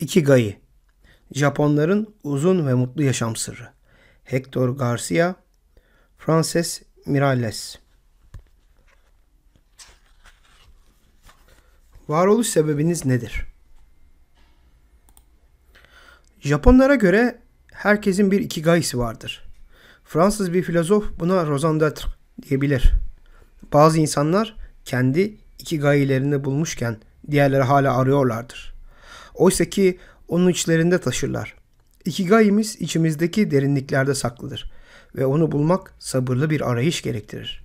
Ikigai Japonların uzun ve mutlu yaşam sırrı. Hector Garcia, Frances Miralles. Varoluş sebebiniz nedir? Japonlara göre herkesin bir ikigaisi vardır. Fransız bir filozof buna raison diyebilir. Bazı insanlar kendi ikigailerini bulmuşken diğerleri hala arıyorlardır. Oysa ki onun içlerinde taşırlar. İkigai'miz içimizdeki derinliklerde saklıdır ve onu bulmak sabırlı bir arayış gerektirir.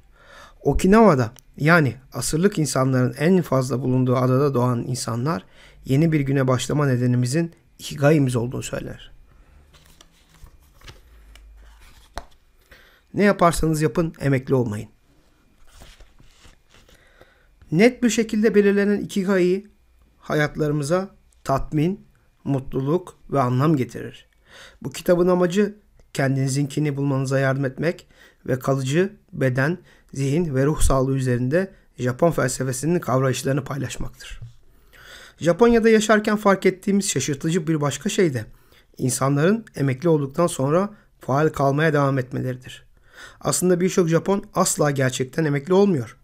Okinawa'da yani asırlık insanların en fazla bulunduğu adada doğan insanlar yeni bir güne başlama nedenimizin Ikigai'miz olduğunu söyler. Ne yaparsanız yapın emekli olmayın. Net bir şekilde belirlenen Ikigai'yi hayatlarımıza tatmin, mutluluk ve anlam getirir. Bu kitabın amacı kendinizinkini bulmanıza yardım etmek ve kalıcı beden, zihin ve ruh sağlığı üzerinde Japon felsefesinin kavrayışlarını paylaşmaktır. Japonya'da yaşarken fark ettiğimiz şaşırtıcı bir başka şey de insanların emekli olduktan sonra faal kalmaya devam etmeleridir. Aslında birçok Japon asla gerçekten emekli olmuyor.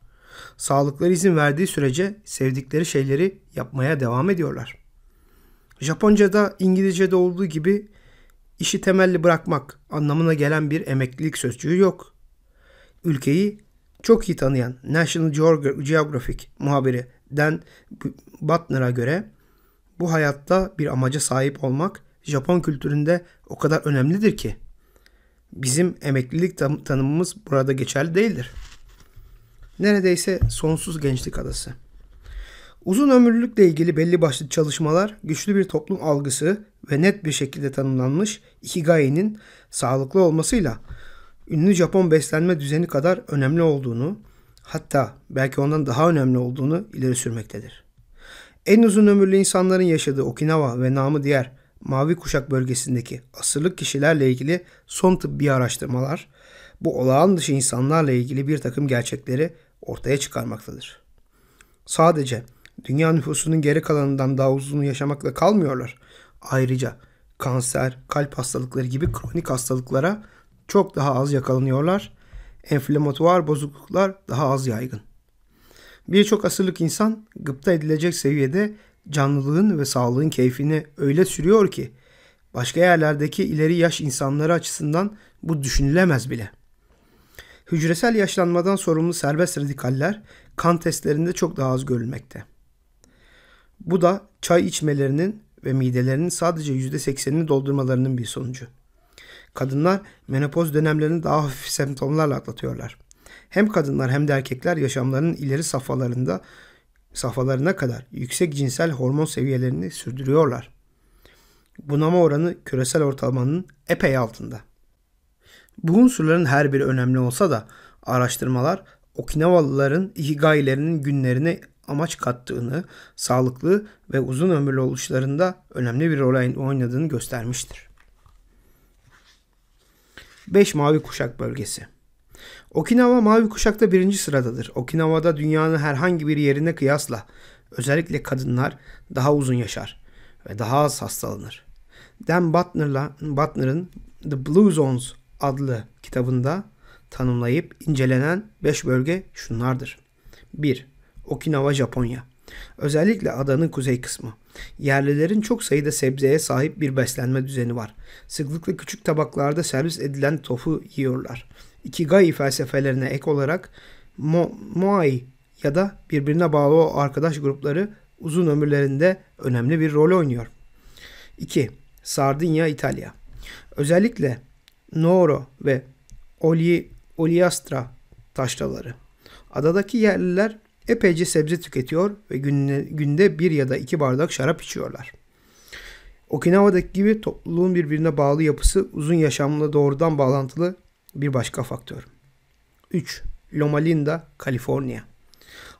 Sağlıkları izin verdiği sürece sevdikleri şeyleri yapmaya devam ediyorlar. Japonca'da İngilizce'de olduğu gibi işi temelli bırakmak anlamına gelen bir emeklilik sözcüğü yok. Ülkeyi çok iyi tanıyan National Geographic muhabiri Dan Butner'a göre bu hayatta bir amaca sahip olmak Japon kültüründe o kadar önemlidir ki bizim emeklilik tanımımız burada geçerli değildir. Neredeyse sonsuz gençlik adası. Uzun ömürlülükle ilgili belli başlı çalışmalar güçlü bir toplum algısı ve net bir şekilde tanımlanmış ikigainin sağlıklı olmasıyla ünlü Japon beslenme düzeni kadar önemli olduğunu hatta belki ondan daha önemli olduğunu ileri sürmektedir. En uzun ömürlü insanların yaşadığı Okinawa ve namı diğer Mavi Kuşak bölgesindeki asırlık kişilerle ilgili son tıbbi araştırmalar bu olağan dışı insanlarla ilgili bir takım gerçekleri ortaya çıkarmaktadır. Sadece dünya nüfusunun geri kalanından daha uzun yaşamakla kalmıyorlar. Ayrıca kanser, kalp hastalıkları gibi kronik hastalıklara çok daha az yakalanıyorlar. Enflamatuar bozukluklar daha az yaygın. Birçok asırlık insan gıpta edilecek seviyede canlılığın ve sağlığın keyfini öyle sürüyor ki başka yerlerdeki ileri yaş insanları açısından bu düşünülemez bile. Hücresel yaşlanmadan sorumlu serbest radikaller kan testlerinde çok daha az görülmekte. Bu da çay içmelerinin ve midelerinin sadece %80'ini doldurmalarının bir sonucu. Kadınlar menopoz dönemlerini daha hafif semptomlarla atlatıyorlar. Hem kadınlar hem de erkekler yaşamlarının ileri safhalarında safhalarına kadar yüksek cinsel hormon seviyelerini sürdürüyorlar. Bunama oranı küresel ortalamanın epey altında. Bu unsurların her biri önemli olsa da araştırmalar Okinawalıların ihigailerinin günlerini amaç kattığını, sağlıklı ve uzun ömürlü oluşlarında önemli bir rol oynadığını göstermiştir. 5 Mavi Kuşak Bölgesi Okinawa Mavi Kuşak'ta birinci sıradadır. Okinawa'da dünyanın herhangi bir yerine kıyasla özellikle kadınlar daha uzun yaşar ve daha az hastalanır. Dan Butner'la, Butner'ın The Blue Zones adlı kitabında tanımlayıp incelenen 5 bölge şunlardır. 1. Okinawa, Japonya. Özellikle adanın kuzey kısmı. Yerlilerin çok sayıda sebzeye sahip bir beslenme düzeni var. Sıklıkla küçük tabaklarda servis edilen tofu yiyorlar. Ikigai felsefelerine ek olarak mo Moai ya da birbirine bağlı o arkadaş grupları uzun ömürlerinde önemli bir rol oynuyor. 2. Sardinya, İtalya. Özellikle Noro ve Oli, Oliastra taşraları. Adadaki yerliler epeyce sebze tüketiyor ve günde, günde bir ya da iki bardak şarap içiyorlar. Okinawa'daki gibi topluluğun birbirine bağlı yapısı uzun yaşamla doğrudan bağlantılı bir başka faktör. 3. Loma Linda, Kaliforniya.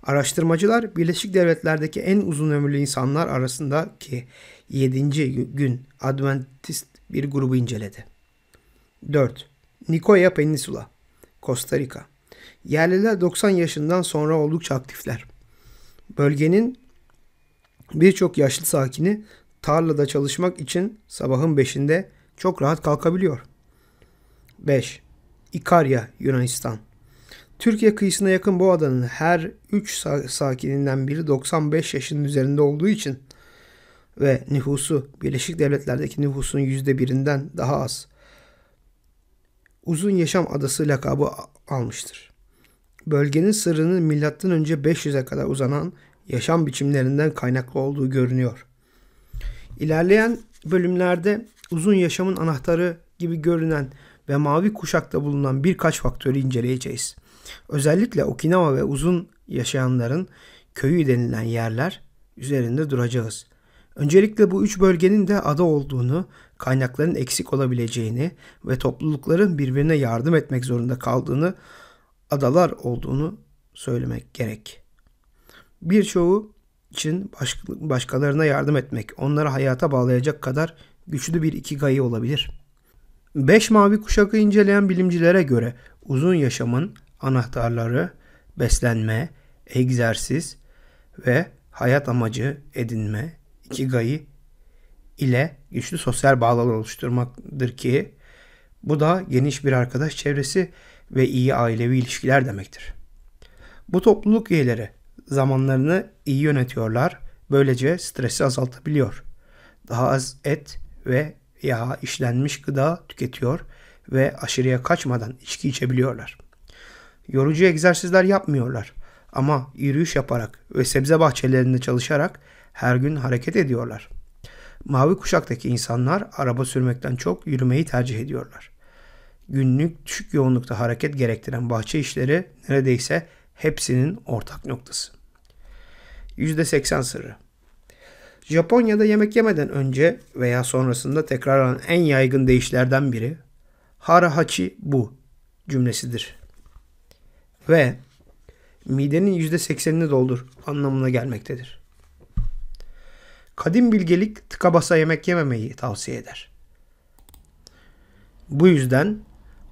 Araştırmacılar Birleşik Devletler'deki en uzun ömürlü insanlar arasındaki 7. gün Adventist bir grubu inceledi. 4. Nicoya Peninsula, Costa Rica. Yerliler 90 yaşından sonra oldukça aktifler. Bölgenin birçok yaşlı sakini tarlada çalışmak için sabahın 5'inde çok rahat kalkabiliyor. 5. İkarya, Yunanistan. Türkiye kıyısına yakın bu adanın her 3 sakininden biri 95 yaşının üzerinde olduğu için ve nüfusu Birleşik Devletler'deki nüfusun %1'inden daha az. Uzun Yaşam Adası lakabı almıştır bölgenin sırrının milattan önce 500'e kadar uzanan yaşam biçimlerinden kaynaklı olduğu görünüyor. İlerleyen bölümlerde uzun yaşamın anahtarı gibi görünen ve mavi kuşakta bulunan birkaç faktörü inceleyeceğiz. Özellikle Okinawa ve uzun yaşayanların köyü denilen yerler üzerinde duracağız. Öncelikle bu üç bölgenin de ada olduğunu, kaynakların eksik olabileceğini ve toplulukların birbirine yardım etmek zorunda kaldığını adalar olduğunu söylemek gerek. Birçoğu için başkalarına yardım etmek, onları hayata bağlayacak kadar güçlü bir iki gayı olabilir. Beş mavi kuşakı inceleyen bilimcilere göre uzun yaşamın anahtarları beslenme, egzersiz ve hayat amacı edinme, iki gayı ile güçlü sosyal bağlar oluşturmaktır ki bu da geniş bir arkadaş çevresi ve iyi ailevi ilişkiler demektir. Bu topluluk üyeleri zamanlarını iyi yönetiyorlar, böylece stresi azaltabiliyor. Daha az et ve yağ işlenmiş gıda tüketiyor ve aşırıya kaçmadan içki içebiliyorlar. Yorucu egzersizler yapmıyorlar ama yürüyüş yaparak ve sebze bahçelerinde çalışarak her gün hareket ediyorlar. Mavi kuşaktaki insanlar araba sürmekten çok yürümeyi tercih ediyorlar günlük düşük yoğunlukta hareket gerektiren bahçe işleri neredeyse hepsinin ortak noktası. %80 sırrı Japonya'da yemek yemeden önce veya sonrasında tekrarlanan en yaygın deyişlerden biri hara hachi bu cümlesidir. Ve midenin %80'ini doldur anlamına gelmektedir. Kadim bilgelik tıka basa yemek yememeyi tavsiye eder. Bu yüzden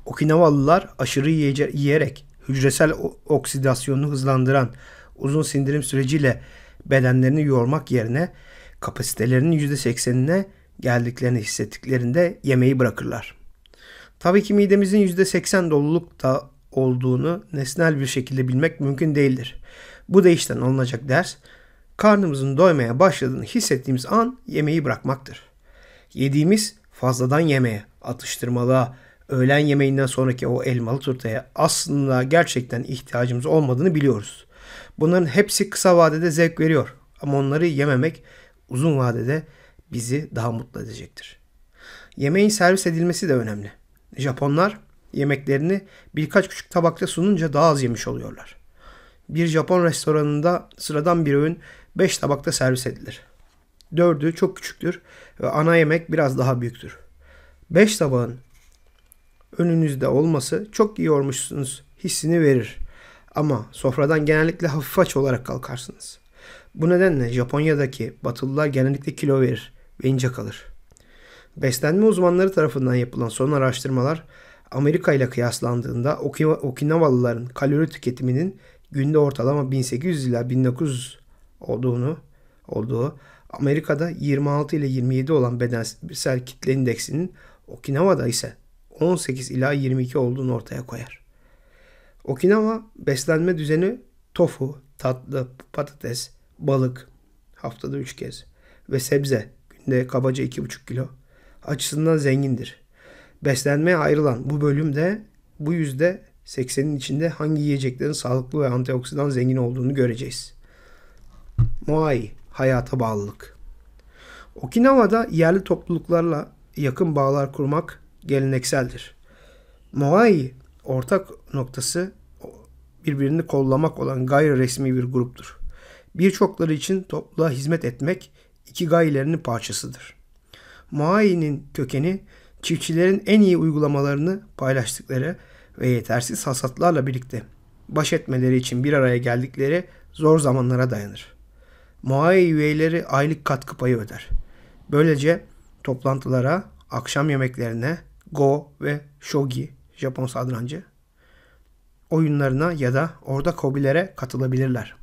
Okinawalılar aşırı yiyerek hücresel oksidasyonu hızlandıran uzun sindirim süreciyle bedenlerini yormak yerine kapasitelerinin %80'ine geldiklerini hissettiklerinde yemeği bırakırlar. Tabii ki midemizin %80 dolulukta olduğunu nesnel bir şekilde bilmek mümkün değildir. Bu değişten alınacak ders, karnımızın doymaya başladığını hissettiğimiz an yemeği bırakmaktır. Yediğimiz fazladan yemeğe, atıştırmalığa, öğlen yemeğinden sonraki o elmalı turtaya aslında gerçekten ihtiyacımız olmadığını biliyoruz. Bunların hepsi kısa vadede zevk veriyor ama onları yememek uzun vadede bizi daha mutlu edecektir. Yemeğin servis edilmesi de önemli. Japonlar yemeklerini birkaç küçük tabakta sununca daha az yemiş oluyorlar. Bir Japon restoranında sıradan bir öğün 5 tabakta servis edilir. Dördü çok küçüktür ve ana yemek biraz daha büyüktür. 5 tabağın önünüzde olması çok iyi olmuşsunuz hissini verir. Ama sofradan genellikle hafif aç olarak kalkarsınız. Bu nedenle Japonya'daki batılılar genellikle kilo verir ve ince kalır. Beslenme uzmanları tarafından yapılan son araştırmalar Amerika ile kıyaslandığında Okinawalıların kalori tüketiminin günde ortalama 1800 ila 1900 olduğunu olduğu Amerika'da 26 ile 27 olan bedensel kitle indeksinin Okinawa'da ise 18 ila 22 olduğunu ortaya koyar. Okinawa beslenme düzeni tofu, tatlı, patates, balık haftada 3 kez ve sebze günde kabaca 2,5 kilo açısından zengindir. Beslenmeye ayrılan bu bölümde bu yüzde 80'in içinde hangi yiyeceklerin sağlıklı ve antioksidan zengin olduğunu göreceğiz. Moai, hayata bağlılık. Okinawa'da yerli topluluklarla yakın bağlar kurmak gelenekseldir. Moai ortak noktası birbirini kollamak olan gayri resmi bir gruptur. Birçokları için topluluğa hizmet etmek iki gayilerinin parçasıdır. Moai'nin kökeni çiftçilerin en iyi uygulamalarını paylaştıkları ve yetersiz hasatlarla birlikte baş etmeleri için bir araya geldikleri zor zamanlara dayanır. Moai üyeleri aylık katkı payı öder. Böylece toplantılara, akşam yemeklerine, Go ve Shogi Japon sadrancı oyunlarına ya da orada kobilere katılabilirler.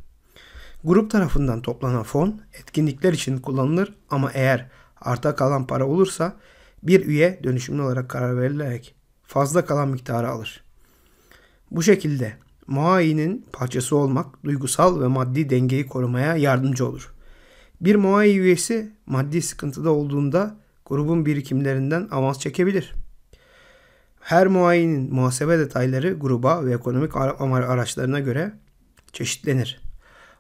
Grup tarafından toplanan fon etkinlikler için kullanılır ama eğer arta kalan para olursa bir üye dönüşümlü olarak karar verilerek fazla kalan miktarı alır. Bu şekilde Moai'nin parçası olmak duygusal ve maddi dengeyi korumaya yardımcı olur. Bir Moai üyesi maddi sıkıntıda olduğunda grubun birikimlerinden avans çekebilir.'' Her muayenin muhasebe detayları gruba ve ekonomik araçlarına göre çeşitlenir.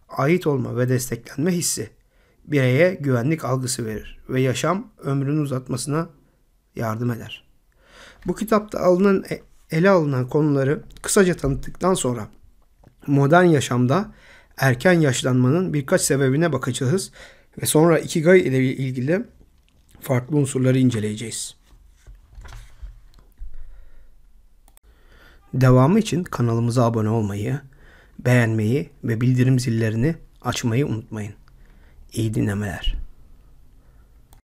Ait olma ve desteklenme hissi bireye güvenlik algısı verir ve yaşam ömrünü uzatmasına yardım eder. Bu kitapta alınan e, ele alınan konuları kısaca tanıttıktan sonra modern yaşamda erken yaşlanmanın birkaç sebebine bakacağız ve sonra Ikigai ile ilgili farklı unsurları inceleyeceğiz. Devamı için kanalımıza abone olmayı, beğenmeyi ve bildirim zillerini açmayı unutmayın. İyi dinlemeler.